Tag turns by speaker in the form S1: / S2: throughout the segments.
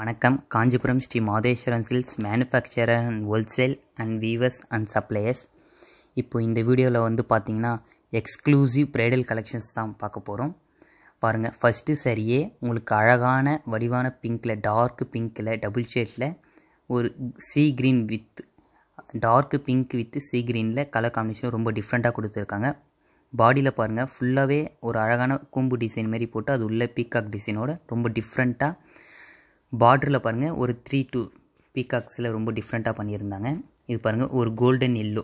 S1: வணக்கம் Kanchipuram Shri Matheswaran silks manufacturer and wholesale and weavers and suppliers இப்போ இந்த வீடியோவில் வந்து பார்த்திங்கன்னா எக்ஸ்க்ளூசிவ் ப்ரைடல் கலெக்ஷன்ஸ் தான் பார்க்க போகிறோம் பாருங்கள் ஃபஸ்ட்டு சரியே உங்களுக்கு அழகான வடிவான பிங்க்கில் டார்க் பிங்க்கில் டபுள் ஷேட்டில் ஒரு sea green with dark pink with sea க்ரீனில் கலர் காம்பினேஷன் ரொம்ப டிஃப்ரெண்ட்டாக கொடுத்துருக்காங்க பாடியில் பாருங்கள் ஃபுல்லாகவே ஒரு அழகான கூம்பு டிசைன் மாதிரி போட்டு அது உள்ள பீக்காக் டிசைனோட ரொம்ப டிஃப்ரெண்ட்டாக பார்டரில் பாருங்கள் ஒரு த்ரீ டூ பீகாக்ஸில் ரொம்ப டிஃப்ரெண்ட்டாக பண்ணியிருந்தாங்க இது பாருங்கள் ஒரு golden yellow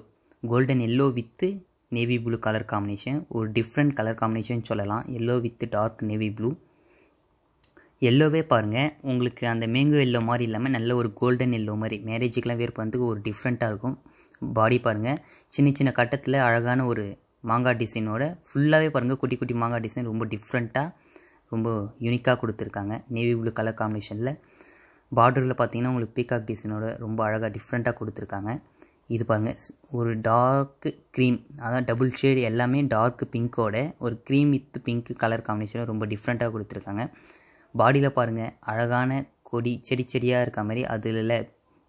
S1: golden yellow with navy blue colour combination ஒரு டிஃப்ரெண்ட் கலர் காம்பினேஷன் சொல்லலாம் yellow with dark navy blue எல்லோவே பாருங்கள் உங்களுக்கு அந்த மேங்கோ எல்லோ மாதிரி இல்லாமல் நல்ல ஒரு கோல்டன் எல்லோ மாதிரி மேரேஜுக்கெலாம் வேறு பண்ணுறதுக்கு ஒரு டிஃப்ரெண்ட்டாக இருக்கும் பாடி பாருங்கள் சின்ன சின்ன கட்டத்தில் அழகான ஒரு மாங்காய் டிசைனோட ஃபுல்லாகவே பாருங்கள் குட்டி குட்டி மாங்காய் டிசைன் ரொம்ப டிஃப்ரெண்ட்டாக ரொம்ப யூனிக்காக கொடுத்துருக்காங்க நேவி ப்ளூ கலர் காம்பினேஷனில் பார்டரில் பார்த்தீங்கன்னா உங்களுக்கு பீகாக் டிசைனோட ரொம்ப அழகாக டிஃப்ரெண்ட்டாக கொடுத்துருக்காங்க இது பாருங்கள் ஒரு டார்க்கு க்ரீம் அதான் டபுள் ஷேடு எல்லாமே டார்க் பிங்க்கோட ஒரு க்ரீம் வித் பிங்க் கலர் காம்பினேஷனோட ரொம்ப டிஃப்ரெண்ட்டாக கொடுத்துருக்காங்க பாடியில் பாருங்கள் அழகான கொடி செடி செடியாக இருக்க மாதிரி அதில்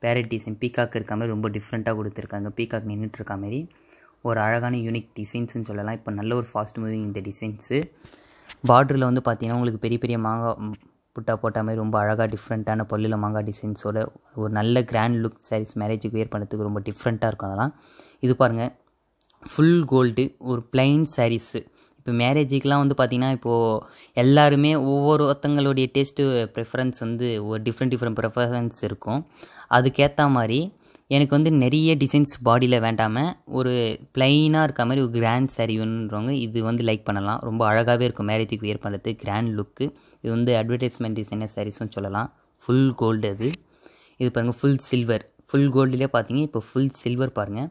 S1: பேரட் டிசைன் பீகாக் இருக்க மாதிரி ரொம்ப டிஃப்ரெண்ட்டாக கொடுத்துருக்காங்க பீகாக் நின்றுட்டு இருக்க மாதிரி ஒரு அழகான யூனிக் டிசைன்ஸ்னு சொல்லலாம் இப்போ நல்ல ஒரு ஃபாஸ்ட் மூவிங் இந்த டிசைன்ஸு பார்டரில் வந்து பார்த்திங்கன்னா உங்களுக்கு பெரிய பெரிய மாங்காய் புட்டா போட்ட மாதிரி ரொம்ப அழகாக டிஃப்ரெண்ட்டான பல்லில் மாங்காய் டிசைன்ஸோட ஒரு நல்ல கிராண்ட் லுக் சாரீஸ் மேரேஜுக்கு வேர் பண்ணுறதுக்கு ரொம்ப டிஃப்ரெண்ட்டாக இருக்கும் அதெல்லாம் இது பாருங்கள் ஃபுல் கோல்டு ஒரு பிளைன் சாரீஸு இப்போ மேரேஜுக்கெலாம் வந்து பார்த்திங்கன்னா இப்போது எல்லாருமே ஒவ்வொரு ஒருத்தங்களுடைய டேஸ்ட்டு ப்ரிஃபரன்ஸ் வந்து ஒரு டிஃப்ரெண்ட் டிஃப்ரெண்ட் ப்ரிஃபரன்ஸ் இருக்கும் அதுக்கேற்ற மாதிரி எனக்கு வந்து நிறைய டிசைன்ஸ் பாடியில் வேண்டாமல் ஒரு பிளைனாக இருக்க மாதிரி ஒரு கிராண்ட் சாரி வேணுன்றவங்க இது வந்து லைக் பண்ணலாம் ரொம்ப அழகாகவே இருக்கும் மேரேஜுக்கு வியர் பண்ணுறது கிராண்ட் லுக்கு இது வந்து அட்வர்டைஸ்மெண்ட் டிசைனர் சாரீஸும் சொல்லலாம் ஃபுல் கோல்டு அது இது பாருங்கள் ஃபுல் சில்வர் ஃபுல் கோல்டுலேயே பார்த்தீங்க இப்போ ஃபுல் சில்வர் பாருங்கள்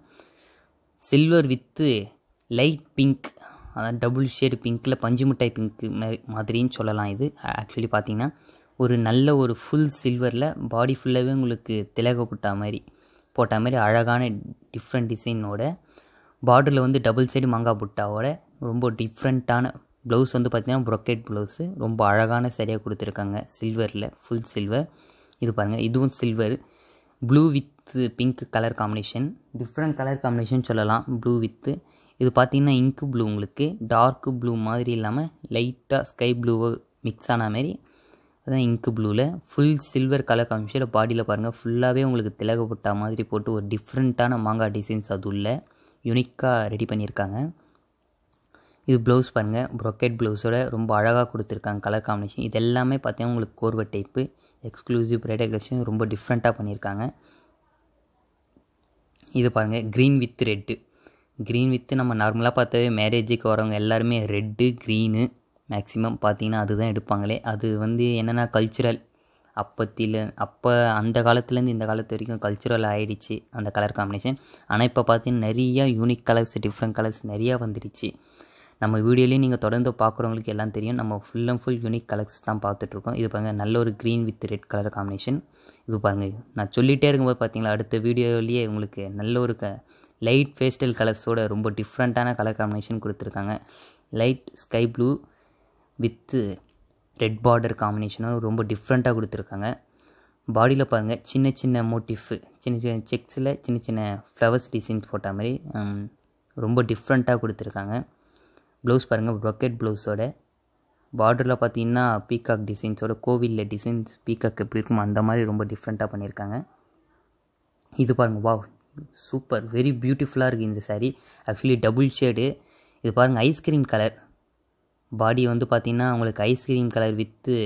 S1: சில்வர் வித்து லைட் பிங்க் அதான் டபுள் ஷேடு பிங்க்கில் பஞ்சு பிங்க்கு மாதிரி மாதிரின்னு சொல்லலாம் இது ஆக்சுவலி பார்த்தீங்கன்னா ஒரு நல்ல ஒரு ஃபுல் சில்வரில் பாடி ஃபுல்லாகவே உங்களுக்கு திலகப்பட்டா மாதிரி போட்ட மாதிரி அழகான டிஃப்ரெண்ட் டிசைனோட பார்டரில் வந்து டபுள் சைடு மங்கா புட்டாவோட ரொம்ப டிஃப்ரெண்ட்டான ப்ளவுஸ் வந்து பார்த்திங்கன்னா ப்ரொக்கேட் ப்ளவுஸு ரொம்ப அழகான சரியாக கொடுத்துருக்காங்க சில்வரில் ஃபுல் சில்வர் இது பாருங்கள் இதுவும் silver blue with pink colour combination different colour combination சொல்லலாம் ப்ளூ வித்து இது பார்த்திங்கன்னா இங்கு ப்ளூ உங்களுக்கு டார்க் ப்ளூ மாதிரி இல்லாமல் லைட்டாக ஸ்கை ப்ளூவை மிக்ஸ் ஆன மாதிரி அதுதான் இங்கு ப்ளூவில் ஃபுல் சில்வர் கலர் காமிச்சு பாடியில் பாருங்கள் ஃபுல்லாகவே உங்களுக்கு திலக மாதிரி போட்டு ஒரு டிஃப்ரெண்ட்டான மாங்காய் டிசைன்ஸ் அது உள்ள யூனிக்காக ரெடி பண்ணியிருக்காங்க இது ப்ளவுஸ் பாருங்கள் ப்ரொக்கெட் ப்ளவுஸோட ரொம்ப அழகாக கொடுத்துருக்காங்க கலர் காம்பினேஷன் இது எல்லாமே பார்த்தீங்கன்னா உங்களுக்கு கோர்வ டைப்பு எக்ஸ்க்ளூசிவ் ப்ரைடல் கலெக்ஷன் ரொம்ப டிஃப்ரெண்ட்டாக பண்ணியிருக்காங்க இது பாருங்கள் green with red green with நம்ம நார்மலாக பார்த்தாவே மேரேஜுக்கு வரவங்க எல்லாருமே ரெட்டு க்ரீனு மேக்ஸிமம் பார்த்தீங்கன்னா அதுதான் எடுப்பாங்களே அது வந்து என்னென்னா கல்ச்சுரல் அப்பத்தில அப்போ அந்த காலத்துலேருந்து இந்த காலத்து வரைக்கும் கல்ச்சுரல் ஆகிடுச்சு அந்த கலர் காம்பினேஷன் ஆனால் இப்போ பார்த்தீங்கன்னா நிறையா யூனிக் கலர்ஸ் டிஃப்ரெண்ட் கலர்ஸ் நிறையா வந்துடுச்சு நம்ம வீடியோலேயும் நீங்கள் தொடர்ந்து பார்க்குறவங்களுக்கு எல்லாம் தெரியும் நம்ம full and full unique colours தான் பார்த்துட்ருக்கோம் இது பாருங்கள் நல்ல ஒரு green with red colour combination இது பாருங்கள் நான் சொல்லிகிட்டே இருக்கும்போது பார்த்தீங்களா அடுத்த வீடியோலேயே உங்களுக்கு நல்ல ஒரு க லைட் ஃபேஸ்டல் கலர்ஸோட ரொம்ப டிஃப்ரெண்ட்டான கலர் காம்பினேஷன் கொடுத்துருக்காங்க light sky blue with red border காம்பினேஷனும் ரொம்ப டிஃப்ரெண்ட்டாக கொடுத்துருக்காங்க பாடியில் பாருங்கள் சின்ன சின்ன மோட்டிஃபு சின்ன சின்ன செக்ஸில் சின்ன சின்ன ஃப்ளவர்ஸ் டிசைன்ஸ் போட்ட மாதிரி ரொம்ப டிஃப்ரெண்ட்டாக கொடுத்துருக்காங்க ப்ளவுஸ் பாருங்கள் ப்ரொக்கெட் ப்ளவுஸோட பார்டரில் பார்த்தீங்கன்னா பீகாக் டிசைன்ஸோட கோவிலில் டிசைன்ஸ் பீகாக் எப்படி இருக்குமோ அந்த மாதிரி ரொம்ப டிஃப்ரெண்ட்டாக பண்ணியிருக்காங்க இது பாருங்கள் வா சூப்பர் வெரி பியூட்டிஃபுல்லாக இருக்குது இந்த சாரீ ஆக்சுவலி டபுள் ஷேடு இது பாருங்கள் ஐஸ்கிரீம் கலர் பாடி வந்து பார்த்திங்கன்னா உங்களுக்கு ice cream colour with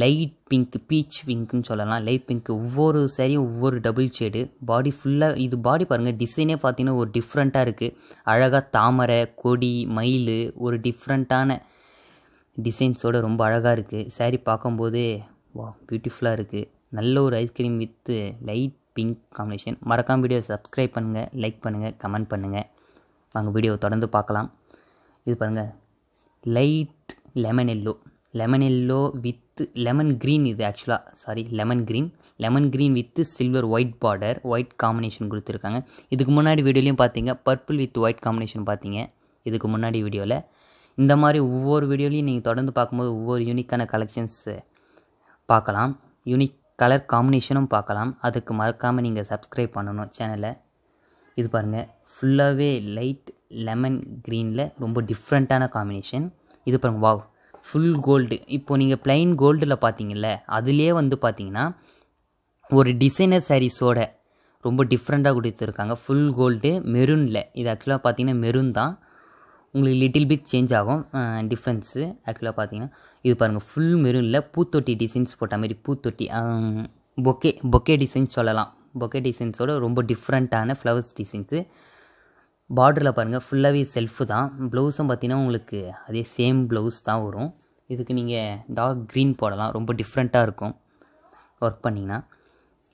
S1: light pink peach பிங்க்குன்னு சொல்லலாம் லைட் பிங்க் ஒவ்வொரு சேரீயும் ஒவ்வொரு டபுள் ஷேடு பாடி ஃபுல்லாக இது பாடி பாருங்கள் டிசைனே பார்த்தீங்கன்னா ஒரு டிஃப்ரெண்ட்டாக இருக்குது அழகாக தாமரை கொடி மயில் ஒரு டிஃப்ரெண்ட்டான டிசைன்ஸோடு ரொம்ப அழகாக இருக்குது சாரி பார்க்கும்போதே வா பியூட்டிஃபுல்லாக இருக்குது நல்ல ஒரு ice cream with light pink combination மறக்காம வீடியோ சப்ஸ்கிரைப் பண்ணுங்கள் லைக் பண்ணுங்கள் கமெண்ட் பண்ணுங்கள் வாங்க வீடியோவை தொடர்ந்து பார்க்கலாம் இது பாருங்கள் light lemon yellow lemon yellow with lemon green இது ஆக்சுவலாக sari lemon green lemon green with silver white border white combination கொடுத்துருக்காங்க இதுக்கு முன்னாடி வீடியோலையும் பார்த்தீங்க பர்பிள் வித் ஒயிட் காம்பினேஷன் பார்த்தீங்க இதுக்கு முன்னாடி வீடியோவில் இந்த மாதிரி ஒவ்வொரு வீடியோலையும் நீங்கள் தொடர்ந்து பார்க்கும்போது ஒவ்வொரு யூனிக்கான கலெக்ஷன்ஸ் பார்க்கலாம் யூனிக் கலர் காம்பினேஷனும் பார்க்கலாம் அதுக்கு மறக்காமல் நீங்கள் சப்ஸ்கிரைப் பண்ணணும் சேனலை இது பாருங்கள் ஃபுல்லாகவே லைட் லெமன் க்ரீனில் ரொம்ப டிஃப்ரெண்ட்டான காம்பினேஷன் இது பாருங்கள் வாவ் ஃபுல் கோல்டு இப்போது நீங்கள் பிளைன் கோல்டில் பார்த்தீங்கல்ல அதுலேயே வந்து பார்த்தீங்கன்னா ஒரு டிசைனர் சாரீஸோட ரொம்ப டிஃப்ரெண்ட்டாக கொடுத்துருக்காங்க ஃபுல் கோல்டு மெரூனில் இது ஆக்சுவலாக பார்த்தீங்கன்னா மெரூன் தான் உங்களுக்கு லிட்டில் பிட் சேஞ்ச் ஆகும் டிஃப்ரென்ஸு ஆக்சுவலாக பார்த்தீங்கன்னா இது பாருங்கள் ஃபுல் மெருனில் பூத்தொட்டி டிசைன்ஸ் போட்ட மாதிரி பூத்தொட்டி பொக்கே பொக்கே டிசைன் சொல்லலாம் பொக்கே டிசைன்ஸோட ரொம்ப டிஃப்ரெண்ட்டான ஃப்ளவர்ஸ் டிசைன்ஸு பார்டரில் பாருங்கள் ஃபுல்லாகவே செல்ஃபு தான் ப்ளவுஸும் பார்த்தீங்கன்னா உங்களுக்கு அதே சேம் ப்ளவுஸ் தான் வரும் இதுக்கு நீங்கள் டார்க் க்ரீன் போடலாம் ரொம்ப டிஃப்ரெண்ட்டாக இருக்கும் ஒர்க் பண்ணிங்கன்னா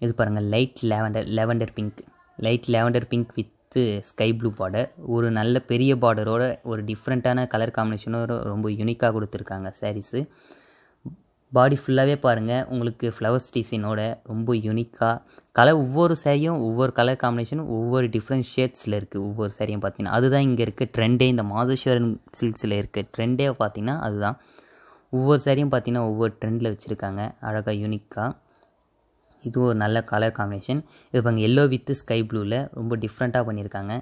S1: இது பாருங்கள் light lavender lavender pink light lavender pink with sky blue border ஒரு நல்ல பெரிய பார்டரோட ஒரு டிஃப்ரெண்ட்டான கலர் காம்பினேஷனோட ரொம்ப யூனிக்காக கொடுத்துருக்காங்க சாரீஸு பாடி ஃபுல்லாகவே பாருங்கள் உங்களுக்கு ஃப்ளவர்ஸ் டிசைனோட ரொம்ப யூனிக்காக கலர் ஒவ்வொரு சேரீயும் ஒவ்வொரு கலர் காம்பினேஷனும் ஒவ்வொரு டிஃப்ரெண்ட் ஷேட்ஸில் இருக்குது ஒவ்வொரு சேரீயும் பார்த்தீங்கன்னா அதுதான் இங்கே இருக்க ட்ரெண்டே இந்த மாதேஸ்வரன் சில்க்ஸில் இருக்க ட்ரெண்டே பார்த்தீங்கன்னா அதுதான் ஒவ்வொரு சேரீயும் பார்த்தீங்கன்னா ஒவ்வொரு ட்ரெண்டில் வச்சுருக்காங்க அழகாக யூனிக்காக இது ஒரு நல்ல கலர் காம்பினேஷன் இது பாருங்கள் எல்லோ வித்து ஸ்கை ப்ளூவில் ரொம்ப டிஃப்ரெண்ட்டாக பண்ணியிருக்காங்க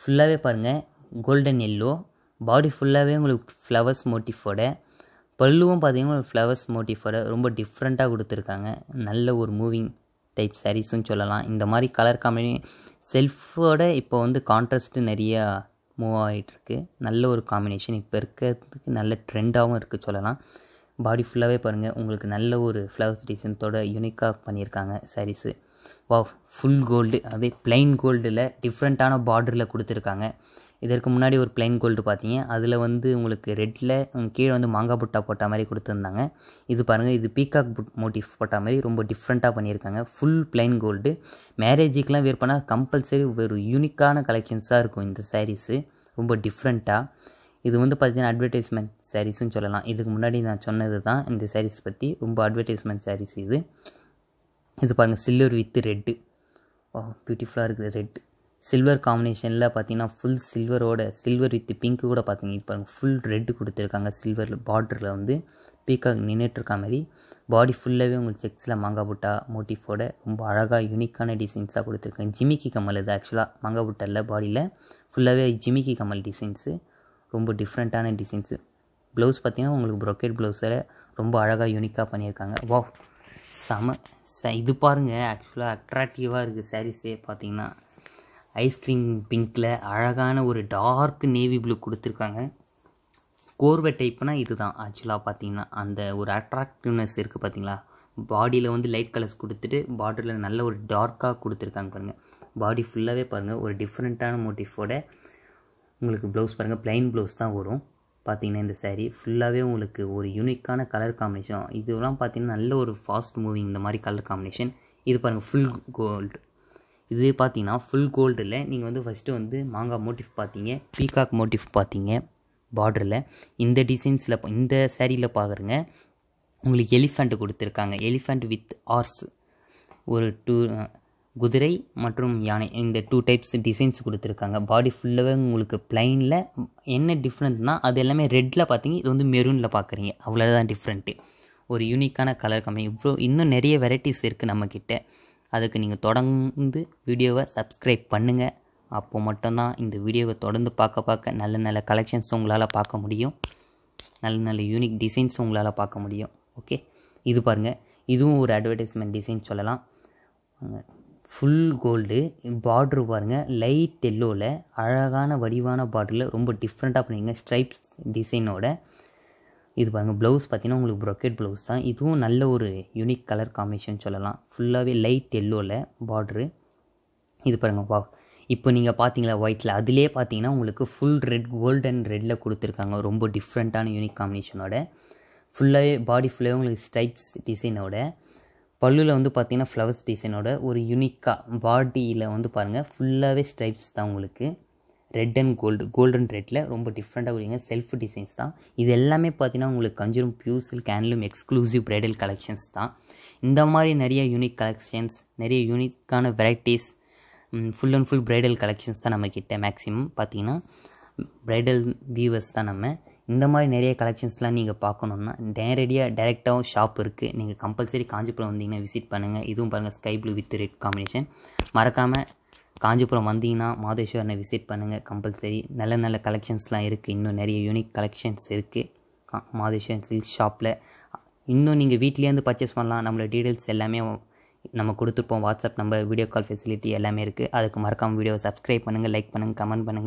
S1: ஃபுல்லாகவே பாருங்கள் கோல்டன் எல்லோ பாடி ஃபுல்லாகவே உங்களுக்கு ஃப்ளவர்ஸ் மோட்டிஃபோட பல்லுவும் பார்த்தீங்கன்னா ஒரு ஃப்ளவர்ஸ் மோட்டிஃபோட ரொம்ப டிஃப்ரெண்ட்டாக கொடுத்துருக்காங்க நல்ல ஒரு மூவிங் டைப் சாரீஸ்ன்னு சொல்லலாம் இந்த மாதிரி கலர் காம்பினே செல்ஃபோட இப்போ வந்து கான்ட்ராஸ்ட்டு நிறையா மூவ் ஆகிட்டுருக்கு நல்ல ஒரு காம்பினேஷன் இப்போ இருக்கிறதுக்கு நல்ல ட்ரெண்டாகவும் இருக்குது சொல்லலாம் பாடி ஃபுல்லாகவே பாருங்கள் உங்களுக்கு நல்ல ஒரு ஃப்ளவர்ஸ் டிசைன்ஸோட யூனிக்காக பண்ணியிருக்காங்க சாரீஸு வா ஃபுல் கோல்டு அதே பிளைன் கோல்டில் டிஃப்ரெண்ட்டான பார்டரில் கொடுத்துருக்காங்க இதற்கு முன்னாடி ஒரு பிளைன் கோல்டு பார்த்தீங்க அதில் வந்து உங்களுக்கு ரெட்டில் கீழே வந்து மாங்காய் புட்டா போட்ட மாதிரி கொடுத்துருந்தாங்க இது பாருங்கள் இது பீகாக் புட் மோட்டிஃப் போட்ட மாதிரி ரொம்ப டிஃப்ரெண்ட்டாக பண்ணியிருக்காங்க ஃபுல் பிளைன் கோல்டு மேரேஜுக்கெலாம் வேர் பண்ணால் கம்பல்சரி ஒரு யூனிக்கான கலெக்ஷன்ஸாக இருக்கும் இந்த சாரீஸு ரொம்ப டிஃப்ரெண்ட்டாக இது வந்து பார்த்திங்கன்னா அட்வர்டைஸ்மெண்ட் சாரீஸ்ன்னு சொல்லலாம் இதுக்கு முன்னாடி நான் சொன்னது தான் இந்த சாரீஸ் பற்றி ரொம்ப அட்வர்டைஸ்மெண்ட் சாரீஸ் இது இது பாருங்கள் சில்வர் வித் ரெட்டு ஓ பியூட்டிஃபுல்லாக இருக்குது ரெட்டு சில்வர் காம்பினேஷனில் பார்த்தீங்கன்னா ஃபுல் சில்வரோட சில்வர் வித் பிங்க்கு கூட பார்த்தீங்க பாருங்கள் ஃபுல் ரெட்டு கொடுத்துருக்காங்க சில்வரில் பார்டரில் வந்து பீக்காக நின்றுட்டுருக்க மாதிரி பாடி ஃபுல்லாகவே உங்களுக்கு செக்ஸில் மாங்கா புட்டா மோட்டிஃபோட ரொம்ப அழகாக யூனிக்கான டிசைன்ஸாக கொடுத்துருக்காங்க ஜிமிக்கி கமல் இது ஆக்சுவலாக மாங்கா புட்டில் பாடியில் ஃபுல்லாகவே ஜிமிக்கி கமல் டிசைன்ஸு ரொம்ப டிஃப்ரெண்ட்டான டிசைன்ஸு ப்ளவுஸ் பார்த்திங்கன்னா உங்களுக்கு ப்ரொக்கெட் ப்ளவுஸில் ரொம்ப அழகாக யூனிக்காக பண்ணியிருக்காங்க வா செம ச இது பாருங்கள் ஆக்சுவலாக அட்ராக்டிவாக இருக்குது சாரீஸே பார்த்தீங்கன்னா ஐஸ்கிரீம் பிங்கில் அழகான ஒரு டார்க் நேவி ப்ளூ கொடுத்துருக்காங்க கோர்வை டைப்னா இதுதான் ஆக்சுவலாக பார்த்தீங்கன்னா அந்த ஒரு அட்ராக்டிவ்னஸ் இருக்குது பார்த்தீங்களா பாடியில் வந்து லைட் கலர்ஸ் கொடுத்துட்டு பாடியில் நல்ல ஒரு டார்க்காக கொடுத்துருக்காங்க பாருங்கள் பாடி ஃபுல்லாகவே பாருங்கள் ஒரு டிஃப்ரெண்ட்டான மோட்டிஃபோட உங்களுக்கு ப்ளவுஸ் பாருங்கள் ப்ளைன் ப்ளவுஸ் தான் வரும் பார்த்தீங்கன்னா இந்த சேரீ ஃபுல்லாகவே உங்களுக்கு ஒரு யூனிக்கான கலர் காம்பினேஷன் இதெல்லாம் பார்த்தீங்கன்னா நல்ல ஒரு ஃபாஸ்ட் மூவிங் இந்த மாதிரி கலர் காம்பினேஷன் இது பாருங்கள் ஃபுல் கோல்டு இதுவே பார்த்தீங்கன்னா ஃபுல் கோல்டில் நீங்கள் வந்து ஃபஸ்ட்டு வந்து மாங்காய் மோட்டிஃப் பார்த்தீங்க பீகாக் மோட்டிஃப் பார்த்தீங்க பார்டரில் இந்த டிசைன்ஸில் இந்த சேரீயில் பார்க்குறங்க உங்களுக்கு எலிஃபண்ட்டு கொடுத்துருக்காங்க எலிஃபண்ட் வித் ஆர்ஸ் ஒரு டூ குதிரை மற்றும் யானை இந்த டூ டைப்ஸ் டிசைன்ஸ் கொடுத்துருக்காங்க பாடி ஃபுல்லாகவே உங்களுக்கு பிளைனில் என்ன டிஃப்ரெண்ட்னா அது எல்லாமே ரெட்டில் பார்த்தீங்க இது வந்து மெரூனில் பார்க்குறீங்க அவ்வளோதான் டிஃப்ரெண்ட்டு ஒரு யூனிக்கான கலர் கம்மி இவ்வளோ இன்னும் நிறைய வெரைட்டிஸ் இருக்குது நம்மக்கிட்ட அதுக்கு நீங்கள் தொடர்ந்து வீடியோவை சப்ஸ்கிரைப் பண்ணுங்கள் அப்போ மட்டும்தான் இந்த வீடியோவை தொடர்ந்து பார்க்க பார்க்க நல்ல நல்ல கலெக்ஷன்ஸ் உங்களால் பார்க்க முடியும் நல்ல நல்ல யூனிக் டிசைன்ஸ் உங்களால் பார்க்க முடியும் ஓகே இது பாருங்கள் இதுவும் ஒரு அட்வர்டைஸ்மெண்ட் டிசைன் சொல்லலாம் ஃபுல் கோல்டு பார்ட்ரு பாருங்கள் லைட் எல்லோவில் அழகான வடிவான பார்டரில் ரொம்ப டிஃப்ரெண்ட்டாக பண்ணிங்க ஸ்ட்ரைப்ஸ் டிசைனோட இது பாருங்கள் ப்ளவுஸ் பார்த்தீங்கன்னா உங்களுக்கு ப்ரொக்கெட் ப்ளவுஸ் தான் இதுவும் நல்ல ஒரு யூனிக் கலர் காம்பினேஷன் சொல்லலாம் ஃபுல்லாகவே லைட் எல்லோவில் பார்ட்ரு இது பாருங்கள் வா இப்போ நீங்கள் பார்த்தீங்களா ஒயிட்டில் அதிலே பார்த்தீங்கன்னா உங்களுக்கு ஃபுல் ரெட் கோல்டன் ரெட்டில் கொடுத்துருக்காங்க ரொம்ப டிஃப்ரெண்ட்டான யூனிக் காம்பினேஷனோட ஃபுல்லாகவே பாடி ஃபுல்லாகவே உங்களுக்கு ஸ்டைப்ஸ் டிசைனோட பல்லுவில் வந்து பார்த்தீங்கன்னா ஃப்ளவர்ஸ் டிசைனோட ஒரு யூனிக்காக பாடியில் வந்து பாருங்கள் ஃபுல்லாகவே ஸ்டைப்ஸ் தான் உங்களுக்கு ரெட் அண்ட் கோல்டு கோல்டன் ரெட்டில் ரொம்ப டிஃப்ரெண்ட்டாக கொடுங்க செல்ஃப் டிசைன்ஸ் தான் இது எல்லாமே பார்த்தீங்கன்னா உங்களுக்கு கஞ்சிரும் pure silk exclusive bridal collections தான் இந்த மாதிரி நிறைய யூனிக் கலெக்ஷன்ஸ் நிறைய யூனிக்கான varieties full and full bridal collections தான் நம்மக்கிட்ட மேக்ஸிமம் பார்த்தீங்கன்னா ப்ரைடல் வியூவர்ஸ் தான் நம்ம இந்த மாதிரி நிறைய கலெக்ஷன்ஸ்லாம் நீங்கள் பார்க்கணுன்னா நேரடியாக டைரெக்டாகவும் ஷாப் இருக்குது நீங்கள் கம்பல்சரி காஞ்சிபுரம் வந்தீங்கன்னா விசிட் பண்ணுங்கள் இதுவும் பாருங்கள் sky blue with red combination மறக்காமல் காஞ்சிபுரம் வந்தீங்கன்னா மாதேஸ்வரனை விசிட் பண்ணுங்கள் கம்பல்சரி நல்ல நல்ல கலெக்ஷன்ஸ்லாம் இருக்குது இன்னும் நிறைய யூனிக் கலெக்ஷன்ஸ் இருக்குது மாதேஸ்வரன் சில்க் ஷாப்பில் இன்னும் நீங்கள் வீட்லேருந்து பர்ச்சேஸ் பண்ணலாம் நம்மளோட டீட்டெயில்ஸ் எல்லாமே நம்ம கொடுத்துருப்போம் WhatsApp number video call facility எல்லாமே இருக்குது அதுக்கு மறக்காமல் வீடியோ சப்ஸ்கிரைப் பண்ணுங்கள் லைக் பண்ணுங்கள் கமெண்ட் பண்ணுங்கள்